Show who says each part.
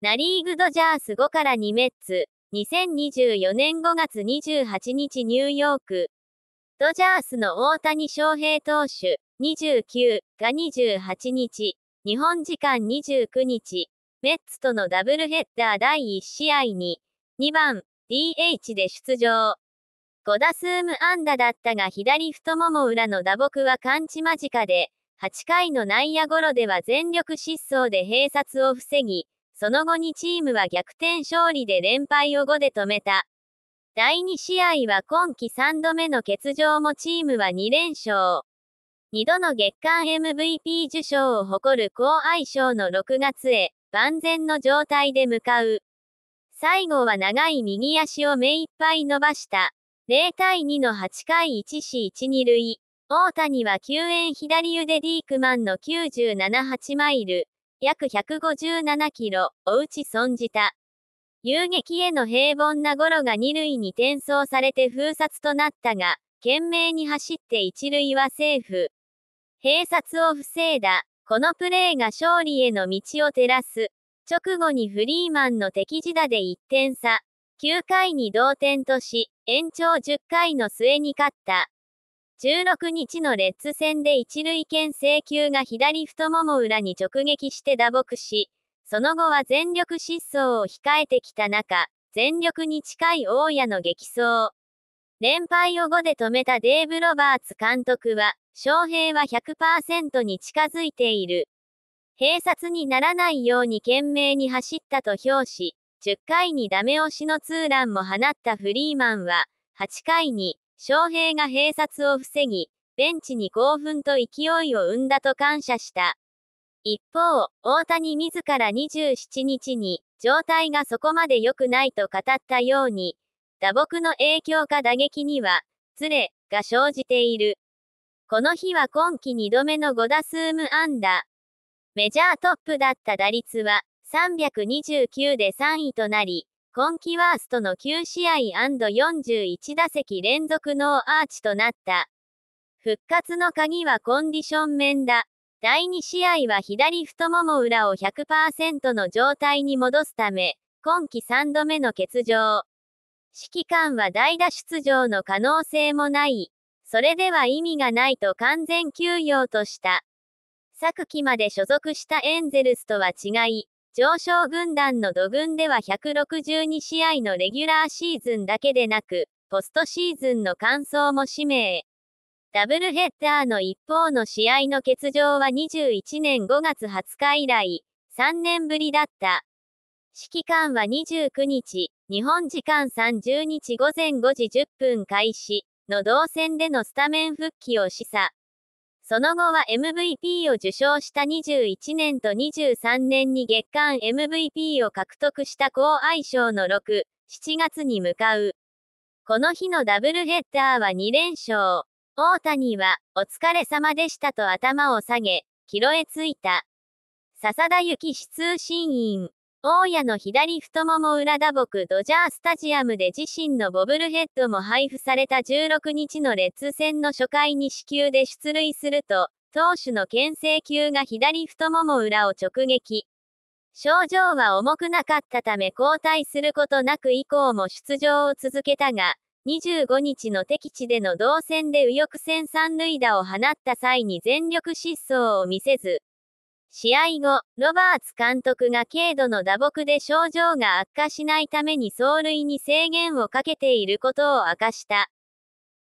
Speaker 1: ナリーグドジャース5から2メッツ、2024年5月28日ニューヨーク。ドジャースの大谷翔平投手、29が28日、日本時間29日、メッツとのダブルヘッダー第1試合に、2番、DH で出場。5打数無安打だったが左太もも裏の打撲は完治間近で、8回の内野ゴロでは全力疾走で併殺を防ぎ、その後にチームは逆転勝利で連敗を5で止めた。第2試合は今季3度目の欠場もチームは2連勝。2度の月間 MVP 受賞を誇る高愛称の6月へ万全の状態で向かう。最後は長い右足を目いっぱい伸ばした。0対2の8回1死1 2塁。大谷は救援左腕ディークマンの97 8マイル、約157キロを打ち損じた。遊撃への平凡なゴロが二塁に転送されて封殺となったが、懸命に走って一塁はセーフ。併殺を防いだ。このプレーが勝利への道を照らす。直後にフリーマンの敵地打で1点差。9回に同点とし、延長10回の末に勝った。16日のレッズ戦で一塁牽制球が左太もも裏に直撃して打撲し、その後は全力疾走を控えてきた中、全力に近い大家の激走。連敗を5で止めたデーブ・ロバーツ監督は、翔平は100%に近づいている。閉殺にならないように懸命に走ったと評し、10回にダメ押しのツーランも放ったフリーマンは、8回に翔平が併殺を防ぎ、ベンチに興奮と勢いを生んだと感謝した。一方、大谷自ら27日に、状態がそこまで良くないと語ったように、打撲の影響か打撃には、ズレが生じている。この日は今季2度目の5打数無安打。メジャートップだった打率は329で3位となり、今季ワーストの9試合 &41 打席連続ノーアーチとなった。復活の鍵はコンディション面だ。第2試合は左太もも裏を100%の状態に戻すため、今季3度目の欠場。指揮官は代打出場の可能性もない。それでは意味がないと完全休養とした。昨季まで所属したエンゼルスとは違い、上昇軍団の土軍では162試合のレギュラーシーズンだけでなく、ポストシーズンの完走も指名。ダブルヘッダーの一方の試合の欠場は21年5月20日以来、3年ぶりだった。指揮官は29日、日本時間30日午前5時10分開始の動線でのスタメン復帰を示唆。その後は MVP を受賞した21年と23年に月間 MVP を獲得した高愛称の6、7月に向かう。この日のダブルヘッダーは2連勝。大谷は、お疲れ様でしたと頭を下げ、キロへついた。笹田幸氏通信員。大家の左太もも裏打撲ドジャースタジアムで自身のボブルヘッドも配布された16日のレッズ戦の初回に死球で出塁すると、投手の牽制球が左太もも裏を直撃。症状は重くなかったため交代することなく以降も出場を続けたが、25日の敵地での同戦で右翼戦三塁打を放った際に全力疾走を見せず、試合後、ロバーツ監督が軽度の打撲で症状が悪化しないために走塁に制限をかけていることを明かした。